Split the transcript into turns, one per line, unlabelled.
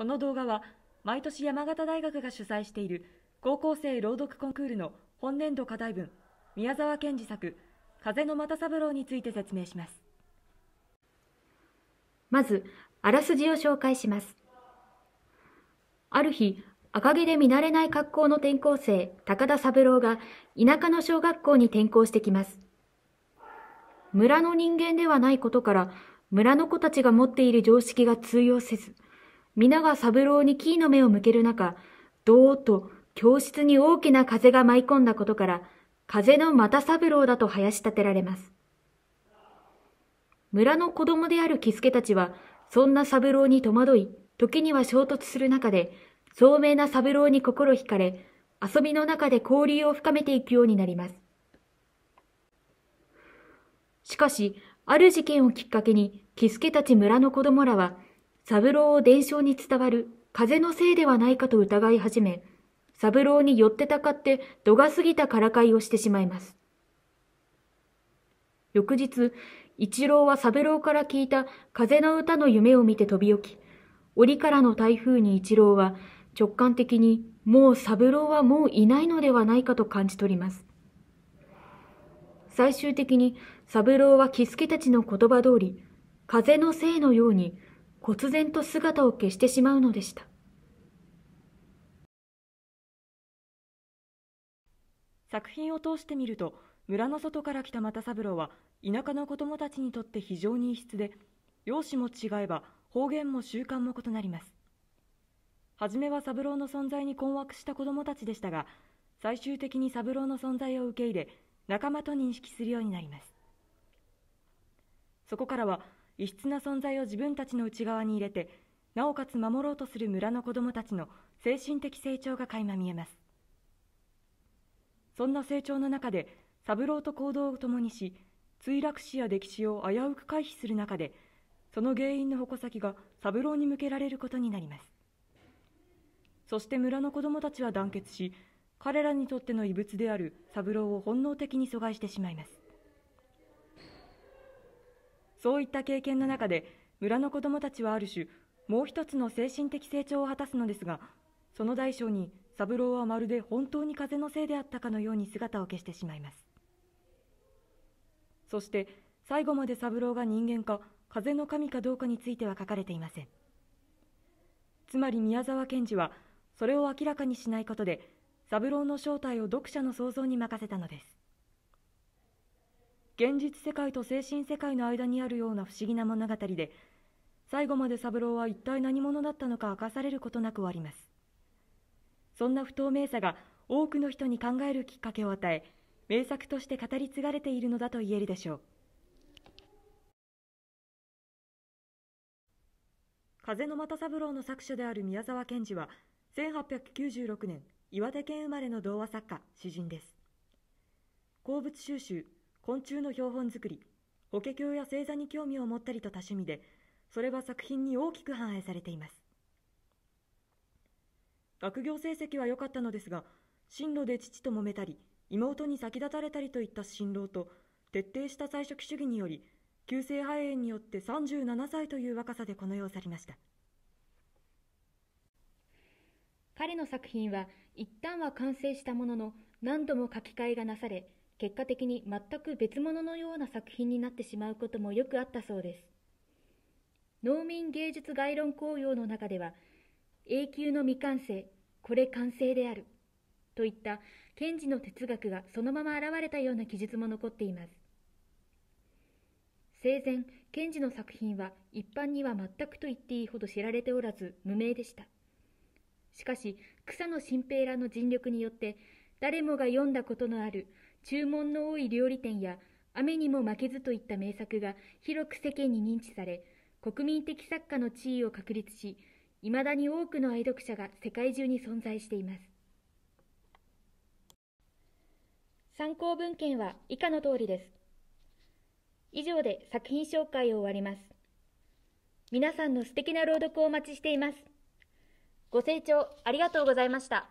この動画は毎年山形大学が主催している高校生朗読コンクールの本年度課題文宮沢賢治作風の又三郎につ
いて説明しますまずあらすじを紹介しますある日赤毛で見慣れない格好の転校生高田三郎が田舎の小学校に転校してきます村の人間ではないことから村の子たちが持っている常識が通用せず皆が三郎にキーの目を向ける中、どーっと教室に大きな風が舞い込んだことから、風の又三郎だと林立てられます。村の子供である喜助たちは、そんな三郎に戸惑い、時には衝突する中で、聡明な三郎に心惹かれ、遊びの中で交流を深めていくようになります。しかし、ある事件をきっかけに、喜助たち村の子供らは、三郎を伝承に伝わる風のせいではないかと疑い始め、三郎に寄ってたかって度が過ぎたからかいをしてしまいます。翌日、一郎は三郎から聞いた風の歌の夢を見て飛び起き、折からの台風に一郎は直感的にもう三郎はもういないのではないかと感じ取ります。最終的に三郎は喜助たちの言葉通り、風のせいのように忽然と姿を消してしまうのでした。
作品を通してみると村の外から来た又三郎は田舎の子供たちにとって非常に異質で容姿も違えば方言も習慣も異なります初めは三郎の存在に困惑した子供たちでしたが最終的に三郎の存在を受け入れ仲間と認識するようになりますそこからは異質な存在を自分たちの内側に入れてなおかつ守ろうとする村の子供たちの精神的成長が垣間見えますそんな成長の中で三郎と行動を共にし墜落死や歴史を危うく回避する中でその原因の矛先が三郎に向けられることになりますそして村の子供たちは団結し彼らにとっての異物である三郎を本能的に阻害してしまいますそういった経験の中で村の子供たちはある種もう一つの精神的成長を果たすのですがその大小に三郎はまるで本当に風のせいであったかのように姿を消してしまいますそして最後まで三郎が人間か風の神かどうかについては書かれていませんつまり宮沢賢治はそれを明らかにしないことで三郎の正体を読者の想像に任せたのです現実世界と精神世界の間にあるような不思議な物語で最後まで三郎は一体何者だったのか明かされることなく終わりますそんな不透明さが多くの人に考えるきっかけを与え名作として語り継がれているのだと言えるでしょう風の又三郎の作者である宮沢賢治は1896年岩手県生まれの童話作家詩人です鉱物収集昆虫の標本作り法華経や星座に興味を持ったりと多趣味でそれは作品に大きく反映されています学業成績は良かったのですが進路で父と揉めたり妹に先立たれたりといった辛労と徹底した菜食主義により急性肺炎によって37歳という若さでこの世を去りました
彼の作品は一旦は完成したものの何度も書き換えがなされ結果的に全く別物のような作品になってしまうこともよくあったそうです。農民芸術概論公用の中では、永久の未完成、これ完成である、といった賢治の哲学がそのまま現れたような記述も残っています。生前、賢治の作品は一般には全くと言っていいほど知られておらず無名でした。しかし、草野新平らの尽力によって、誰もが読んだことのある注文の多い料理店や雨にも負けずといった名作が広く世間に認知され、国民的作家の地位を確立し、いまだに多くの愛読者が世界中に存在しています。参考文献は以下の通りです。以上で作品紹介を終わります。皆さんの素敵な朗読をお待ちしています。ご清聴ありがとうございました。